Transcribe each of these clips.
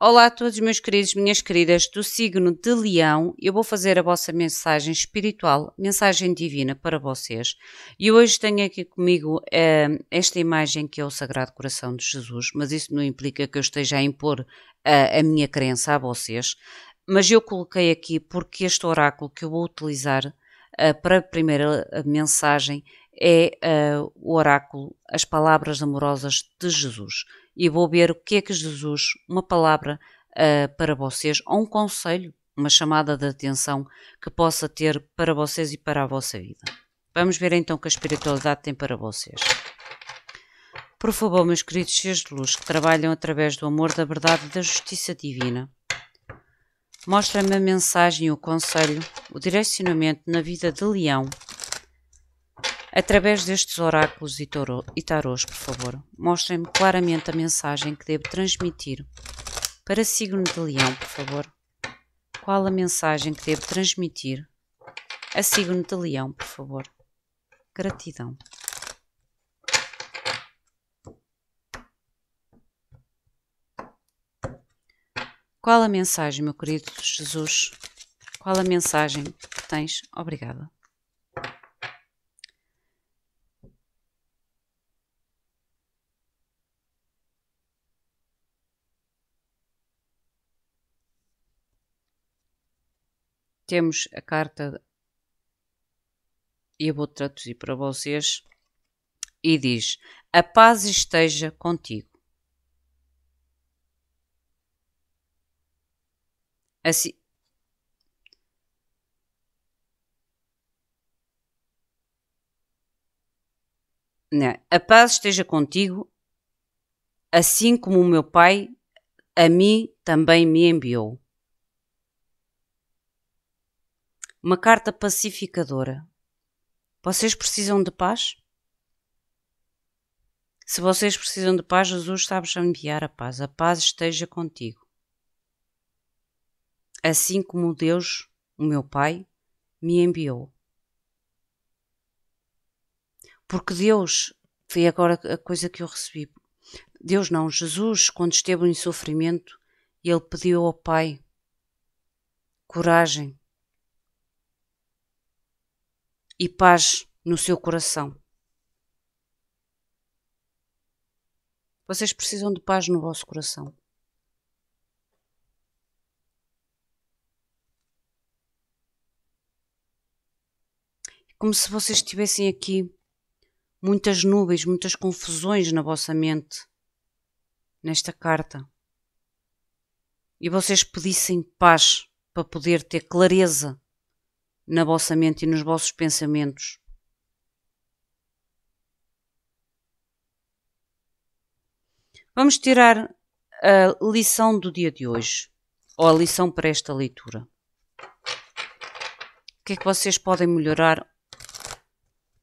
Olá a todos, meus queridos, minhas queridas do signo de Leão. Eu vou fazer a vossa mensagem espiritual, mensagem divina para vocês. E hoje tenho aqui comigo uh, esta imagem que é o Sagrado Coração de Jesus, mas isso não implica que eu esteja a impor uh, a minha crença a vocês. Mas eu coloquei aqui porque este oráculo que eu vou utilizar uh, para a primeira mensagem é o oráculo As Palavras Amorosas de Jesus e vou ver o que é que Jesus, uma palavra uh, para vocês, ou um conselho, uma chamada de atenção que possa ter para vocês e para a vossa vida. Vamos ver então o que a espiritualidade tem para vocês. Por favor, meus queridos cheios de luz que trabalham através do amor, da verdade e da justiça divina, mostra-me a mensagem, o conselho, o direcionamento na vida de Leão Através destes oráculos e, tarô, e tarôs, por favor, mostrem-me claramente a mensagem que devo transmitir para signo de leão, por favor. Qual a mensagem que devo transmitir a signo de leão, por favor? Gratidão. Qual a mensagem, meu querido Jesus? Qual a mensagem que tens? Obrigada. temos a carta, e eu vou traduzir para vocês, e diz: A paz esteja contigo. Assim, Não. Né, a paz esteja contigo, assim como o meu Pai a mim também me enviou. uma carta pacificadora. Vocês precisam de paz? Se vocês precisam de paz, Jesus sabe-vos enviar a paz. A paz esteja contigo. Assim como Deus, o meu Pai, me enviou. Porque Deus, foi agora a coisa que eu recebi. Deus não, Jesus, quando esteve em sofrimento, ele pediu ao Pai coragem e paz no seu coração. Vocês precisam de paz no vosso coração. Como se vocês tivessem aqui muitas nuvens, muitas confusões na vossa mente, nesta carta. E vocês pedissem paz para poder ter clareza na vossa mente e nos vossos pensamentos. Vamos tirar a lição do dia de hoje, ou a lição para esta leitura. O que é que vocês podem melhorar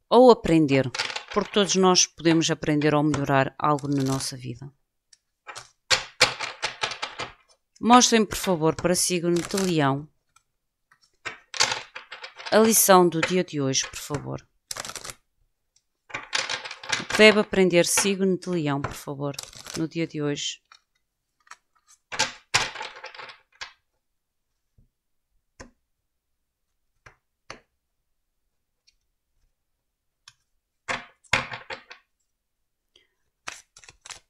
ou aprender? Porque todos nós podemos aprender ou melhorar algo na nossa vida. Mostrem, por favor, para signo de Leão a lição do dia de hoje, por favor. Deve aprender signo de leão, por favor, no dia de hoje.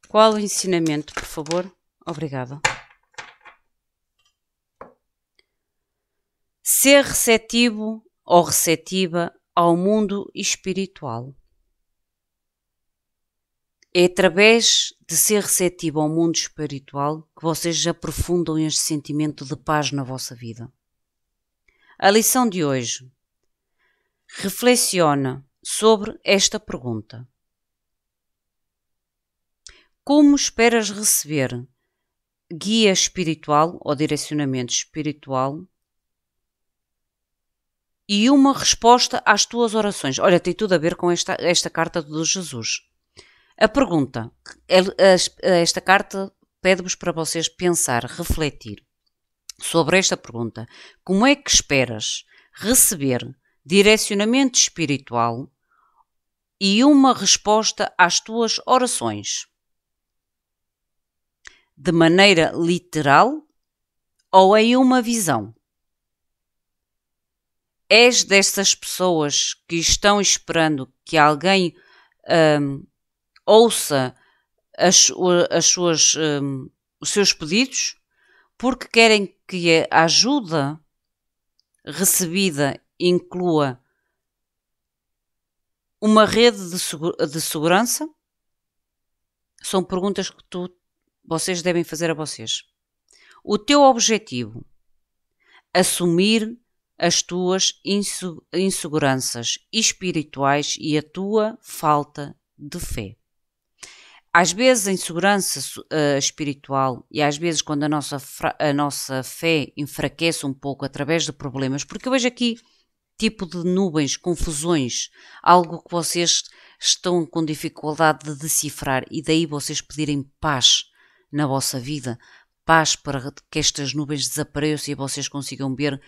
Qual o ensinamento, por favor? Obrigada. Ser receptivo ou receptiva ao mundo espiritual. É através de ser receptivo ao mundo espiritual que vocês aprofundam este sentimento de paz na vossa vida. A lição de hoje reflexiona sobre esta pergunta: Como esperas receber guia espiritual ou direcionamento espiritual e uma resposta às tuas orações. Olha, tem tudo a ver com esta, esta carta de Jesus. A pergunta, esta carta pede-vos para vocês pensar, refletir sobre esta pergunta. Como é que esperas receber direcionamento espiritual e uma resposta às tuas orações? De maneira literal ou em uma visão? és dessas pessoas que estão esperando que alguém um, ouça as, as suas, um, os seus pedidos porque querem que a ajuda recebida inclua uma rede de, de segurança? São perguntas que tu, vocês devem fazer a vocês. O teu objetivo assumir as tuas inseguranças espirituais e a tua falta de fé. Às vezes a insegurança uh, espiritual e às vezes quando a nossa, a nossa fé enfraquece um pouco através de problemas, porque eu vejo aqui tipo de nuvens, confusões, algo que vocês estão com dificuldade de decifrar e daí vocês pedirem paz na vossa vida, paz para que estas nuvens desapareçam e vocês consigam ver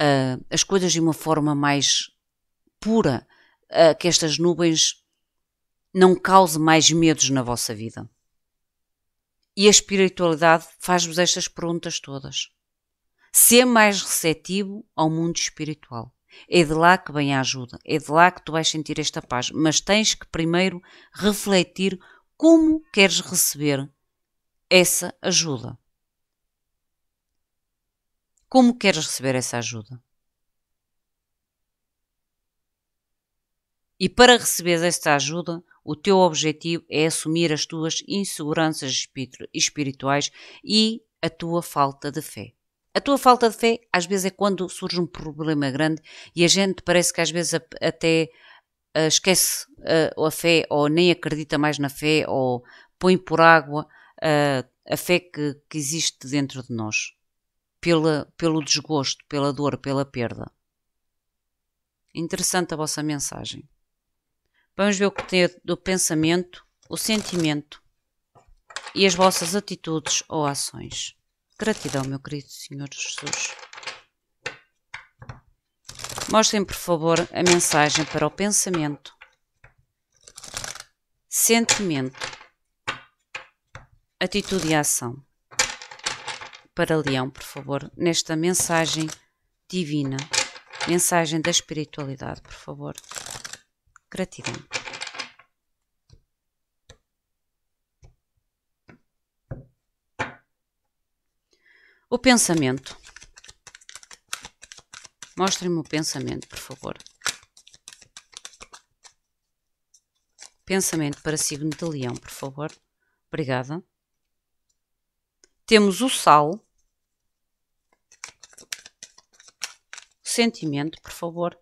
uh, as coisas de uma forma mais pura, uh, que estas nuvens não causem mais medos na vossa vida. E a espiritualidade faz-vos estas perguntas todas. Ser mais receptivo ao mundo espiritual. É de lá que vem a ajuda, é de lá que tu vais sentir esta paz, mas tens que primeiro refletir como queres receber essa ajuda. Como queres receber essa ajuda? E para receber esta ajuda, o teu objetivo é assumir as tuas inseguranças espirituais e a tua falta de fé. A tua falta de fé, às vezes, é quando surge um problema grande e a gente parece que às vezes até eh, esquece eh, a fé ou nem acredita mais na fé ou põe por água eh, a fé que, existe dentro de nós pela, pelo desgosto, pela dor, pela perda. Interessante a vossa mensagem. Vamos ver o que tem do pensamento, o sentimento e as vossas atitudes ou ações. Gratidão, meu querido Senhor Jesus. Mostrem, por favor, a mensagem para o pensamento, sentimento, atitude e ação para Leão, por favor, nesta mensagem divina, mensagem da espiritualidade, por favor. Gratidão. O pensamento. Mostrem-me o pensamento, por favor. Pensamento para signo de leão, por favor. Obrigada. Temos o sal sentimento, por favor.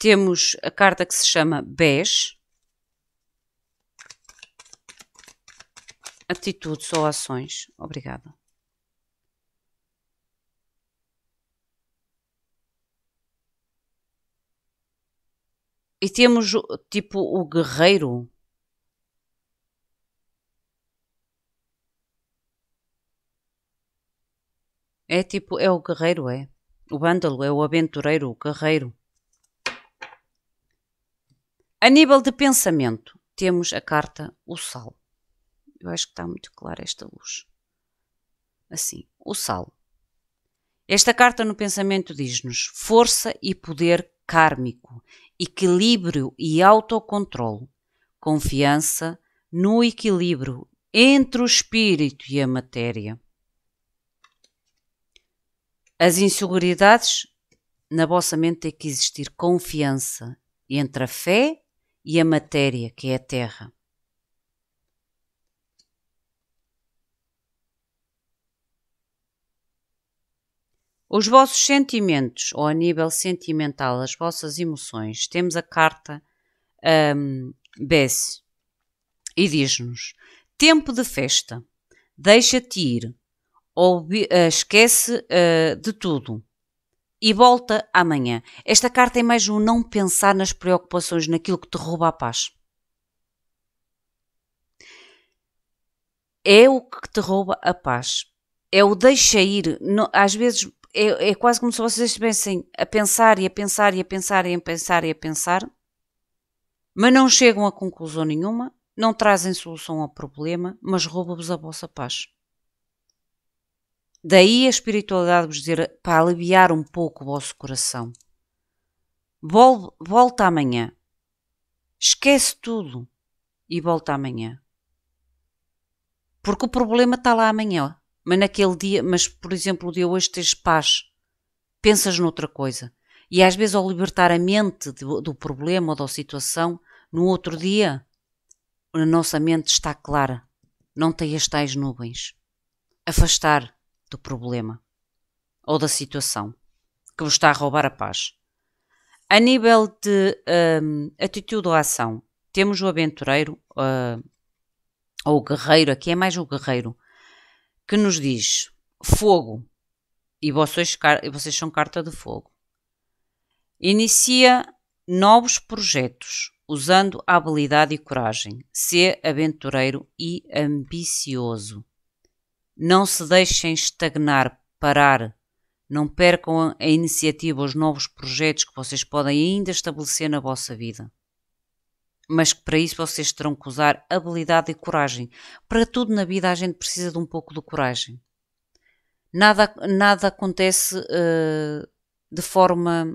Temos a carta que se chama BES. Atitudes ou ações. Obrigada. E temos tipo o guerreiro. É tipo, é o guerreiro, é. O vândalo, é o aventureiro, o guerreiro. A nível de pensamento, temos a carta o sal. Eu acho que está muito clara esta luz. Assim, o sal. Esta carta no pensamento diz-nos força e poder kármico, equilíbrio e autocontrole, confiança no equilíbrio entre o espírito e a matéria as inseguridades, na vossa mente tem que existir confiança entre a fé e a matéria, que é a terra. Os vossos sentimentos, ou a nível sentimental, as vossas emoções, temos a carta um, Bess e diz-nos: Tempo de festa, deixa-te ir, ou uh, eh, esquece uh, de tudo e volta amanhã. Esta carta é mais um não pensar nas preocupações, naquilo que te rouba a paz. É o que te rouba a paz. É o deixa ir. às vezes é, é, quase como se vocês estivessem a pensar e a pensar e a pensar e a pensar e a pensar, mas não chegam a conclusão nenhuma, não trazem solução ao problema, mas roubam-vos a vossa paz. Daí a espiritualidade vos dizer para aliviar um pouco o vosso coração. Vol, volta amanhã. Esquece tudo e volta amanhã. Porque o problema está lá amanhã, mas naquele dia, mas por exemplo, o dia hoje tens paz, pensas noutra coisa. E às vezes, ao libertar a mente do, do problema ou da situação, no outro dia, a nossa mente está clara, não tem as tais nuvens. Afastar do problema ou da situação que vos está a roubar a paz. A nível de um, atitude ou ação, temos o aventureiro, uh, ou o guerreiro, aqui é mais o guerreiro, que nos diz fogo, e vocês, e vocês são carta de fogo. Inicia novos projetos usando a habilidade e coragem. Ser aventureiro e ambicioso. Não se deixem estagnar, parar. Não percam a iniciativa aos novos projetos que vocês podem ainda estabelecer na vossa vida. Mas que para isso vocês terão que usar habilidade e coragem. Para tudo na vida a gente precisa de um pouco de coragem. Nada, nada acontece uh, de forma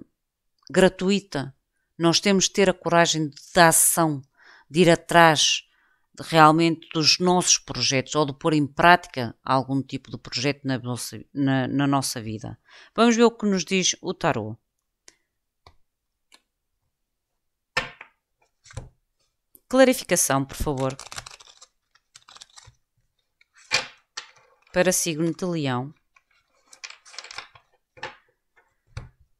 gratuita. Nós temos de ter a coragem da ação, de ir atrás, realmente dos nossos projetos ou de pôr em prática algum tipo de projeto na nossa, na, na nossa vida. Vamos ver o que nos diz o tarot. Clarificação, por favor. Para signo de leão.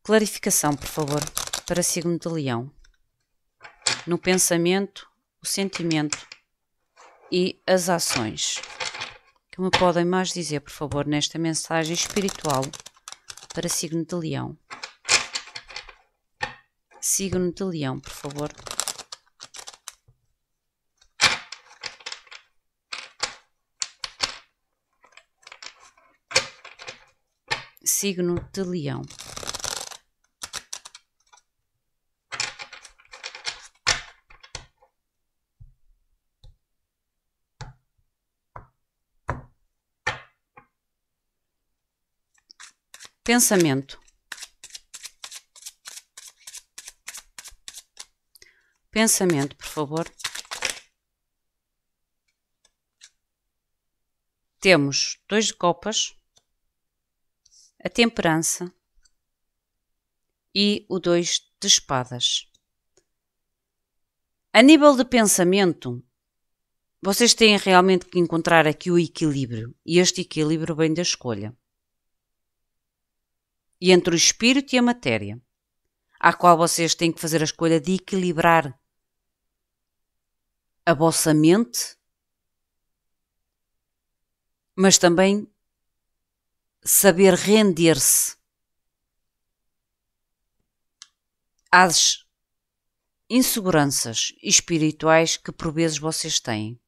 Clarificação, por favor, para signo de leão. No pensamento, o sentimento e as ações. Que me podem mais dizer, por favor, nesta mensagem espiritual para signo de Leão? Signo de Leão, por favor. Signo de Leão. Pensamento. Pensamento, por favor. Temos dois de copas, a temperança e o dois de espadas. A nível de pensamento, vocês têm realmente que encontrar aqui o equilíbrio, e este equilíbrio vem da escolha e entre o espírito e a matéria, à qual vocês têm que fazer a escolha de equilibrar a vossa mente, mas também saber render-se às inseguranças espirituais que por vezes vocês têm.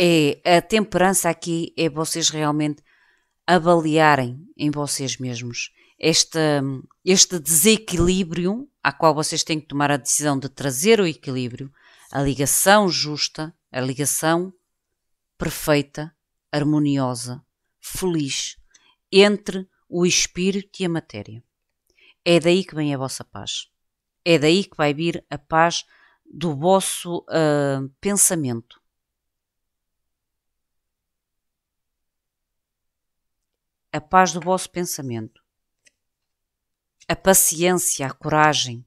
É a temperança aqui é vocês realmente avaliarem em vocês mesmos este, este desequilíbrio a qual vocês têm que tomar a decisão de trazer o equilíbrio, a ligação justa, a ligação perfeita, harmoniosa, feliz entre o espírito e a matéria. É daí que vem a vossa paz. É daí que vai vir a paz do vosso uh, pensamento, a paz do vosso pensamento, a paciência, a coragem,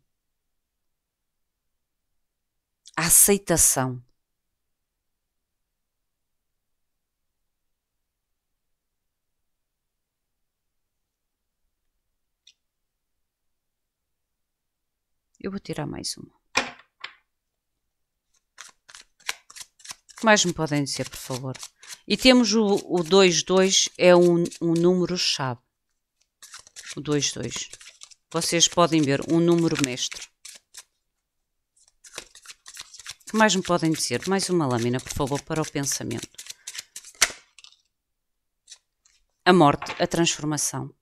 a aceitação. Eu vou tirar mais uma. O que mais me podem dizer, por favor? E temos o 22, é um, um número-chave. O 22. Vocês podem ver um número mestre. O que mais me podem dizer? Mais uma lâmina, por favor, para o pensamento. A morte, a transformação.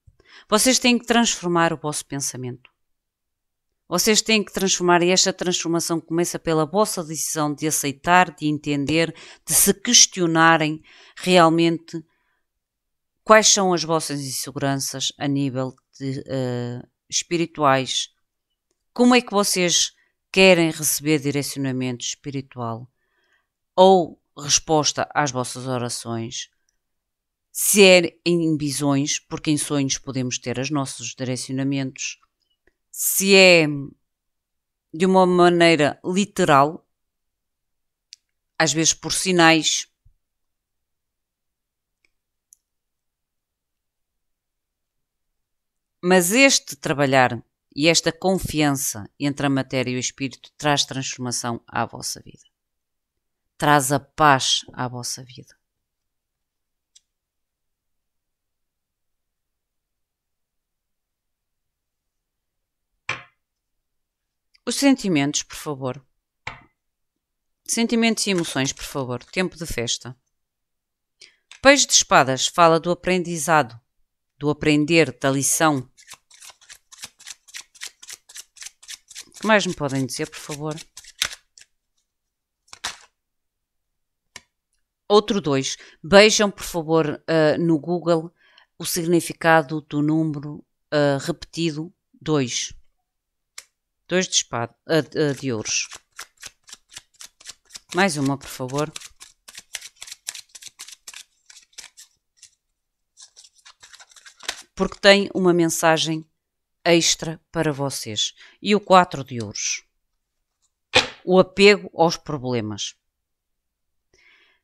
Vocês têm que transformar o vosso pensamento. Vocês têm que transformar e esta transformação começa pela vossa decisão de aceitar, de entender, de se questionarem realmente quais são as vossas inseguranças a nível de, uh, espirituais. Como é que vocês querem receber direcionamento espiritual ou resposta às vossas orações? Se é em visões, porque em sonhos podemos ter os nossos direcionamentos se é de uma maneira literal, às vezes por sinais. Mas este trabalhar e esta confiança entre a matéria e o espírito traz transformação à vossa vida. Traz a paz à vossa vida. Os sentimentos, por favor. Sentimentos e emoções, por favor. Tempo de festa. Peixe de espadas fala do aprendizado, do aprender, da lição. O que mais me podem dizer, por favor? Outro dois. Beijam, por favor, uh, no Google o significado do número uh, repetido 2 dois de, espada, ah, ah, de ouros. Mais uma, por favor. Porque tem uma mensagem extra para vocês. E o 4 de ouros. O apego aos problemas.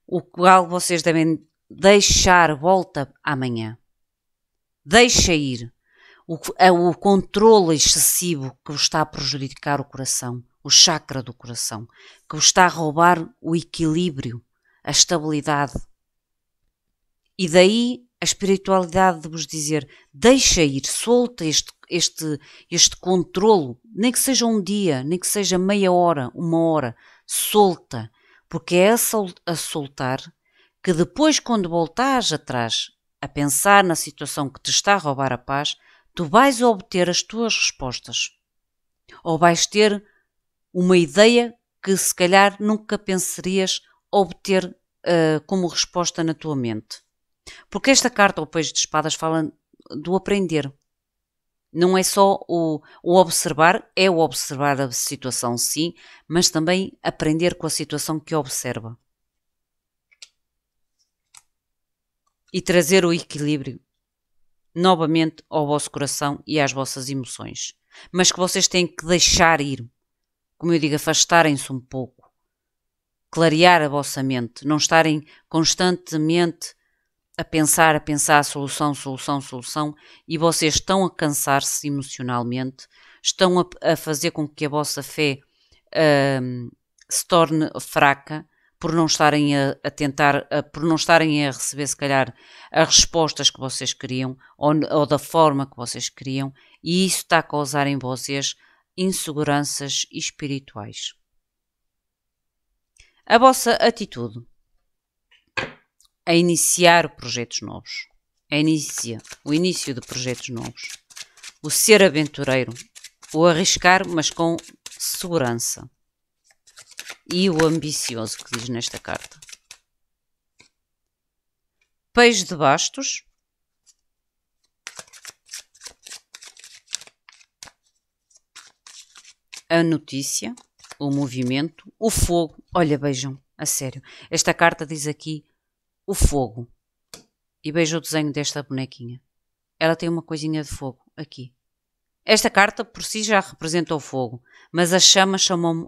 O qual vocês devem deixar volta amanhã. Deixa ir o, é o controle excessivo que vos está a prejudicar o coração, o chakra do coração, que vos está a roubar o equilíbrio, a estabilidade. E daí a espiritualidade de vos dizer: deixa ir, solta este, este, este controlo, nem que seja um dia, nem que seja meia hora, uma hora, solta, porque é a soltar que depois, quando voltares atrás a pensar na situação que te está a roubar a paz, tu vais obter as tuas respostas. Ou vais ter uma ideia que se calhar nunca pensarias obter uh, como resposta na tua mente. Porque esta carta, o Peixe de Espadas, fala do aprender. Não é só o, o observar, é o observar a situação, sim, mas também aprender com a situação que observa. E trazer o equilíbrio novamente ao vosso coração e às vossas emoções, mas que vocês têm que deixar ir, como eu digo, afastarem-se um pouco, clarear a vossa mente, não estarem constantemente a pensar, a pensar, solução, solução, solução, e vocês estão a cansar-se emocionalmente, estão a, a, fazer com que a vossa fé uh, se torne fraca por não estarem a, a tentar, a, por não estarem a receber, se calhar, as respostas que vocês queriam ou, ou da forma que vocês queriam, e isso está a causar em vocês inseguranças espirituais. A vossa atitude a iniciar projetos novos, a inicia, o início de projetos novos, o ser aventureiro, o arriscar, mas com segurança e o ambicioso que diz nesta carta. Peixe de bastos. A notícia, o movimento, o fogo. Olha, beijam, a sério. Esta carta diz aqui o fogo. E beijo o desenho desta bonequinha. Ela tem uma coisinha de fogo aqui. Esta carta por si já representa o fogo, mas a chama chamou-me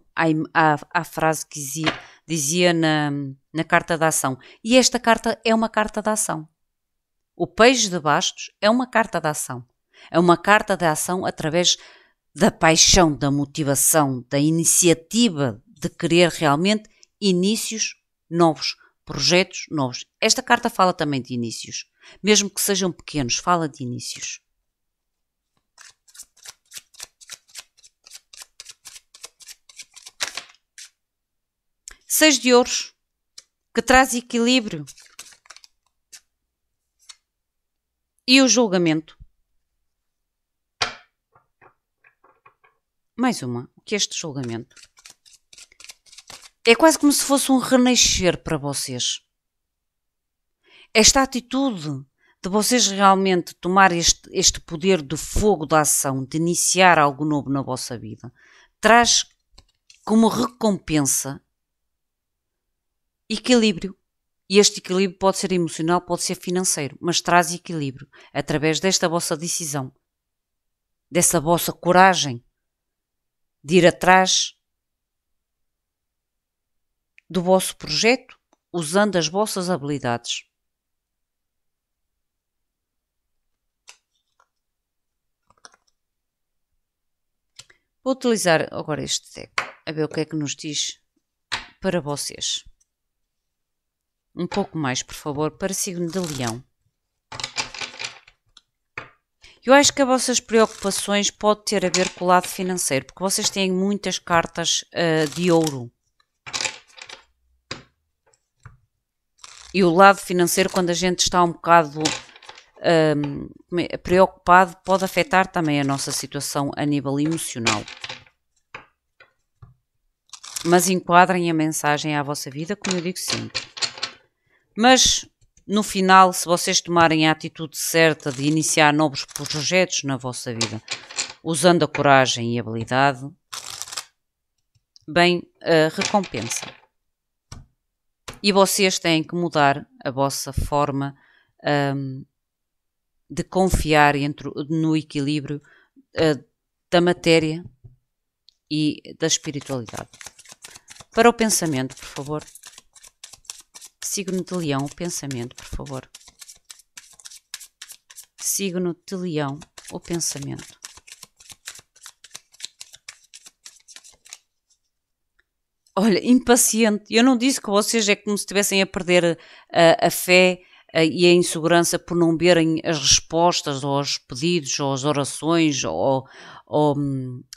à, à, frase que dizia, dizia na, na carta da ação. E esta carta é uma carta da ação. O peixe de bastos é uma carta da ação. É uma carta da ação através da paixão, da motivação, da iniciativa de querer realmente inícios novos, projetos novos. Esta carta fala também de inícios. Mesmo que sejam pequenos, fala de inícios. Seis de ouros, que traz equilíbrio. E o julgamento. Mais uma, que é este julgamento. É quase como se fosse um renascer para vocês. Esta atitude de vocês realmente tomar este, este poder do fogo da ação, de iniciar algo novo na vossa vida, traz como recompensa equilíbrio. E este equilíbrio pode ser emocional, pode ser financeiro, mas traz equilíbrio através desta vossa decisão, dessa vossa coragem de ir atrás do vosso projeto usando as vossas habilidades. Vou utilizar agora este deck a ver o que é que nos diz para vocês. Um pouco mais, por favor, para signo de leão. Eu acho que as vossas preocupações pode ter a ver com o lado financeiro, porque vocês têm muitas cartas uh, de ouro. E o lado financeiro, quando a gente está um bocado um, ehm, é, preocupado, pode afetar também a nossa situação a nível emocional. Mas enquadrem a mensagem à vossa vida, como eu digo sempre. Mas no final, se vocês tomarem a atitude certa de iniciar novos projetos na vossa vida, usando a coragem e a habilidade, bem, a recompensa. E vocês têm que mudar a vossa forma um, de confiar entre, no equilíbrio uh, da matéria e da espiritualidade. Para o pensamento, por favor. Signo de Leão, pensamento, por favor. Signo de Leão, o pensamento. Olha, impaciente. Eu não disse que vocês é como se estivessem a perder a, a fé a, e a insegurança por não verem as respostas ou os pedidos, ou as orações, ou, ou,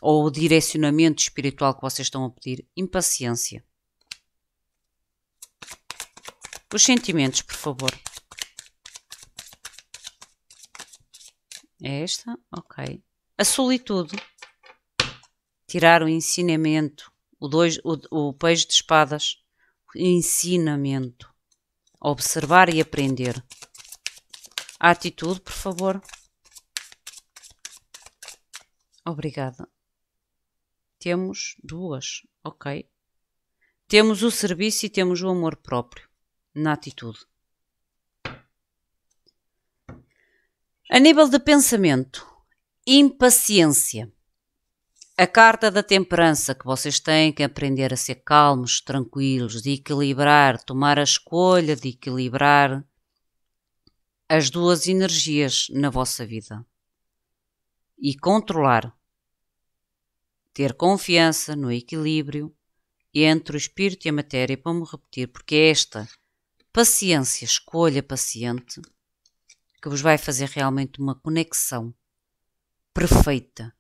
ou o direcionamento espiritual que vocês estão a pedir. Impaciência os sentimentos, por favor. É esta? Ok. A solitude. Tirar o ensinamento. O, dois, o, o peixe de espadas. ensinamento. Observar e aprender. A atitude, por favor. Obrigada. Temos duas, ok. Temos o serviço e temos o amor próprio na atitude. A nível de pensamento, impaciência. A carta da temperança que vocês têm que aprender a ser calmos, tranquilos, de equilibrar, tomar a escolha de equilibrar as duas energias na vossa vida e controlar. Ter confiança no equilíbrio entre o espírito e a matéria, para me repetir, porque é esta Paciência, escolha paciente, que vos vai fazer realmente uma conexão perfeita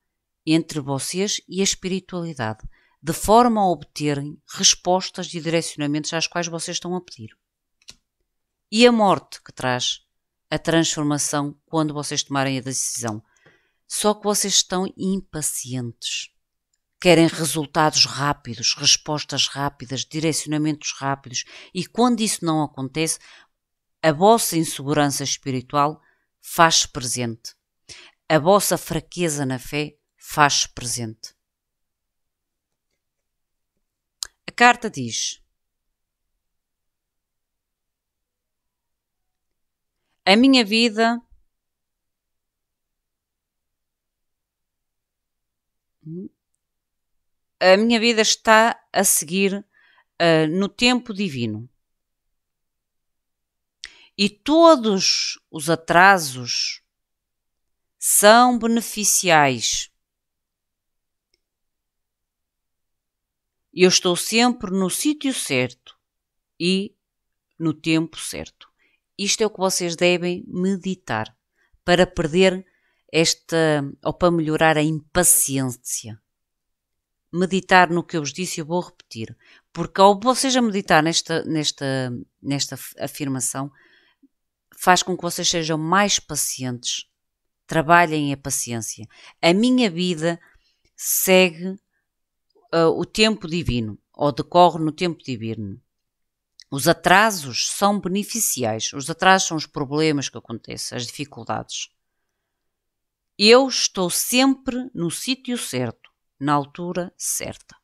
entre vocês e a espiritualidade, de forma a obterem respostas e direcionamentos às quais vocês estão a pedir. E a morte que traz a transformação quando vocês tomarem a decisão. Só que vocês estão impacientes querem resultados rápidos, respostas rápidas, direcionamentos rápidos, e quando isso não acontece, a vossa insegurança espiritual faz-se presente. A vossa fraqueza na fé faz-se presente. A carta diz: A minha vida a minha vida está a seguir uh, no tempo divino. E todos os atrasos são beneficiais. Eu estou sempre no sítio certo e no tempo certo. Isto é o que vocês devem meditar para perder esta ou para melhorar a impaciência meditar no que eu vos disse, eu vou repetir, porque ao vocês a meditar nesta, nesta, nesta afirmação, faz com que vocês sejam mais pacientes, trabalhem a paciência. A minha vida segue uh, o tempo divino, ou decorre no tempo divino. Os atrasos são beneficiais. Os atrasos são os problemas que acontecem, as dificuldades. Eu estou sempre no sítio certo na altura certa.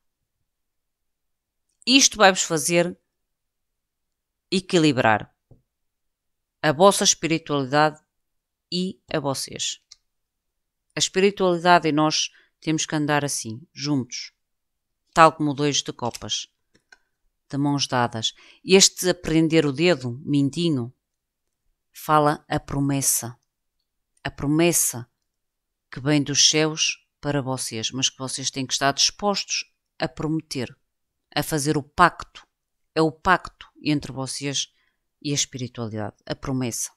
Isto vai-vos fazer equilibrar a vossa espiritualidade e a vocês. A espiritualidade e nós temos que andar assim, juntos, tal como dois de copas, de mãos dadas. Este aprender o dedo, mindinho, fala a promessa. A promessa que vem dos céus para vocês, mas que vocês têm que estar dispostos a prometer, a fazer o pacto. É o pacto entre vocês e a espiritualidade, a promessa.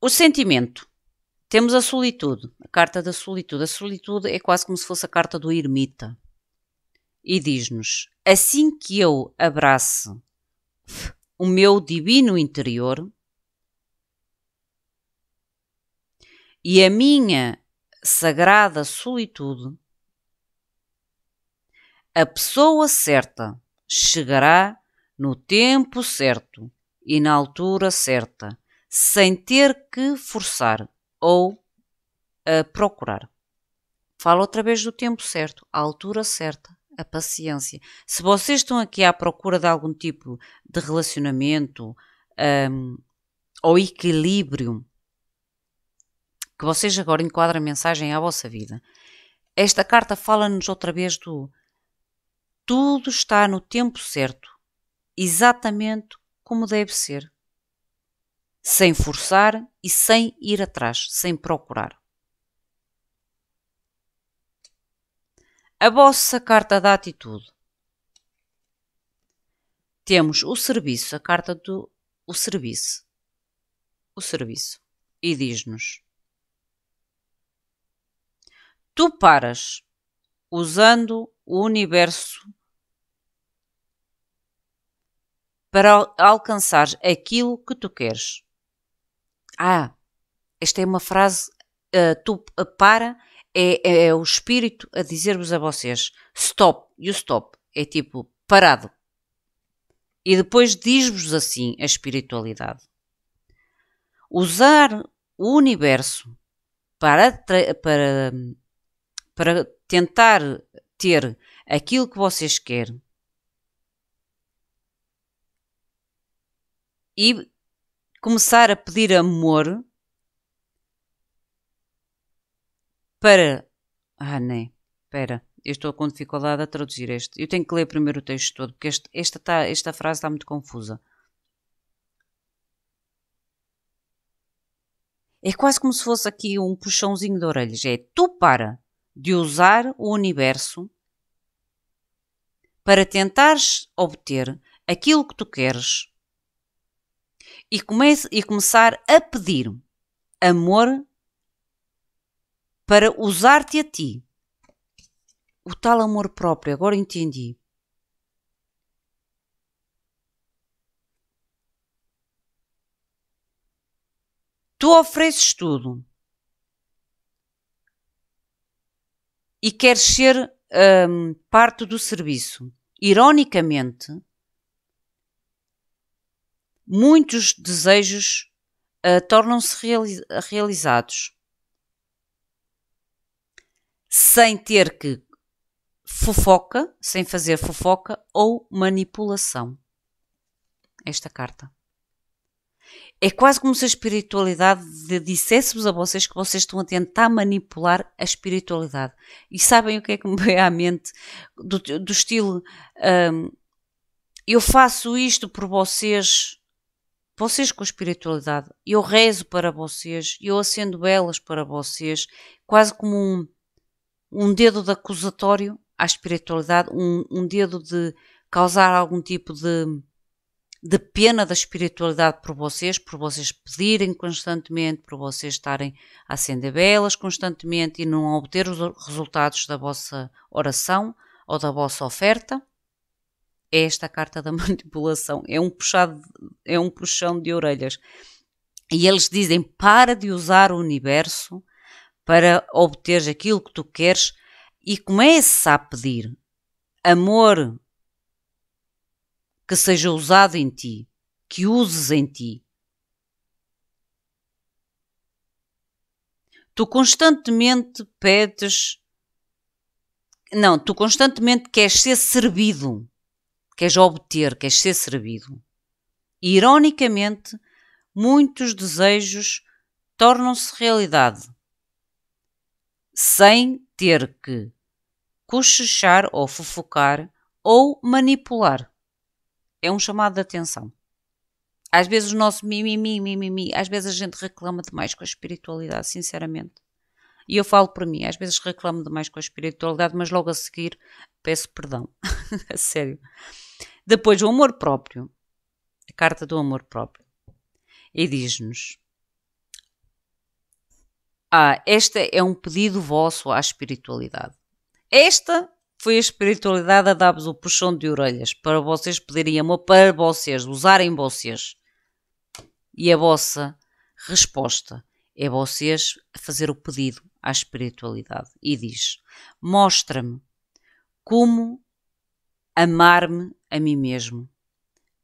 O sentimento. Temos a solitude, a carta da solitude. A solitude é quase como se fosse a carta do ermita. E diz-nos: assim que eu abrace o meu divino interior, e a minha sagrada solitude, a pessoa certa chegará no tempo certo e na altura certa, sem ter que forçar ou eh, procurar. Falo outra vez do tempo certo, a altura certa, a paciência. Se vocês estão aqui à procura de algum tipo de relacionamento um, ehm, ou equilíbrio que vocês agora enquadram a mensagem à vossa vida. Esta carta fala-nos outra vez do tudo está no tempo certo, exatamente como deve ser, sem forçar e sem ir atrás, sem procurar. A vossa carta da atitude. Temos o serviço, a carta do o serviço. O serviço. E diz-nos: tu paras usando o universo para alcançar aquilo que tu queres. Ah, esta é uma frase. Uh, tu uh, para é, é, é, o espírito a dizer-vos a vocês stop e o stop é tipo parado. E depois diz-vos assim a espiritualidade. Usar o universo para, para para tentar ter aquilo que vocês querem. E começar a pedir amor para. Ah, nem. Espera. Eu estou com dificuldade a traduzir este. Eu tenho que ler primeiro o texto todo, porque este, esta, tá, esta frase está muito confusa. É quase como se fosse aqui um puxãozinho de orelhas. É tu para de usar o universo para tentares obter aquilo que tu queres e, e começar a pedir amor para usar-te a ti. O tal amor próprio, agora entendi. Tu ofereces tudo e queres ser um, parte do serviço. Ironicamente, muitos desejos uh, tornam-se reali realizados sem ter que fofoca, sem fazer fofoca ou manipulação. Esta carta. É quase como se a espiritualidade dissesse-vos a vocês que vocês estão a tentar manipular a espiritualidade. E sabem o que é que me veio à mente? Do, do estilo: um, eu faço isto por vocês, vocês com a espiritualidade, eu rezo para vocês, eu acendo velas para vocês, quase como um, um dedo de acusatório à espiritualidade, um, um dedo de causar algum tipo de de pena da espiritualidade por vocês, por vocês pedirem constantemente, por vocês estarem a acender velas constantemente e não obter os resultados da vossa oração ou da vossa oferta. É esta a carta da manipulação, é um puxado, é um puxão de orelhas. E eles dizem: "Para de usar o universo para obteres aquilo que tu queres e começa a pedir amor, que seja usado em ti, que uses em ti. Tu constantemente pedes. Não, tu constantemente queres ser servido, queres obter, queres ser servido. E, ironicamente, muitos desejos tornam-se realidade, sem ter que cochichar ou fofocar ou manipular. É um chamado de atenção. Às vezes o nosso mimimi, mimimi, às vezes a gente reclama demais com a espiritualidade, sinceramente. E eu falo por mim, às vezes reclamo demais com a espiritualidade, mas logo a seguir peço perdão. a sério. Depois, o amor próprio. A carta do amor próprio. E diz-nos: Ah, este é um pedido vosso à espiritualidade. Esta foi a espiritualidade a dar-vos o puxão de orelhas para vocês pedirem amor para vocês, usarem vocês. E a vossa resposta é vocês fazer o pedido à espiritualidade e diz: Mostra-me como amar-me a mim mesmo.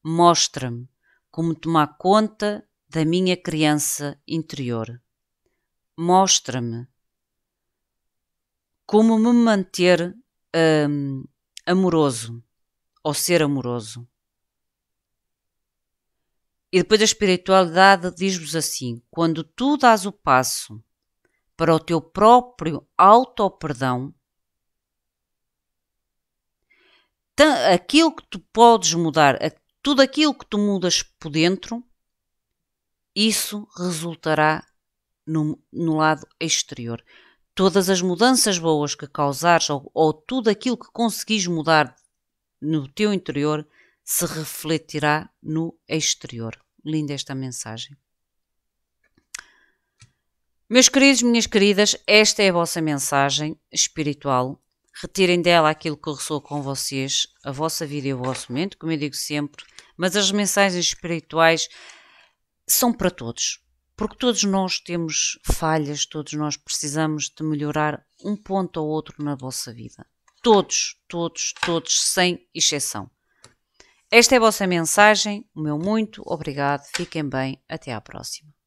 Mostra-me como tomar conta da minha criança interior. Mostra-me como me manter um, amoroso ou ser amoroso. E depois a espiritualidade diz-vos assim: quando tu dás o passo para o teu próprio auto-perdão, aquilo que tu podes mudar, tudo aquilo que tu mudas por dentro, isso resultará no, no lado exterior todas as mudanças boas que causares ou, ou tudo aquilo que conseguis mudar no teu interior se refletirá no exterior. Linda esta mensagem. Meus queridos, minhas queridas, esta é a vossa mensagem espiritual. Retirem dela aquilo que ressoa com vocês, a vossa vida e o vosso momento, como eu digo sempre, mas as mensagens espirituais são para todos porque todos nós temos falhas, todos nós precisamos de melhorar um ponto ou outro na vossa vida. Todos, todos, todos, sem exceção. Esta é a vossa mensagem, o meu muito obrigado, fiquem bem, até à próxima.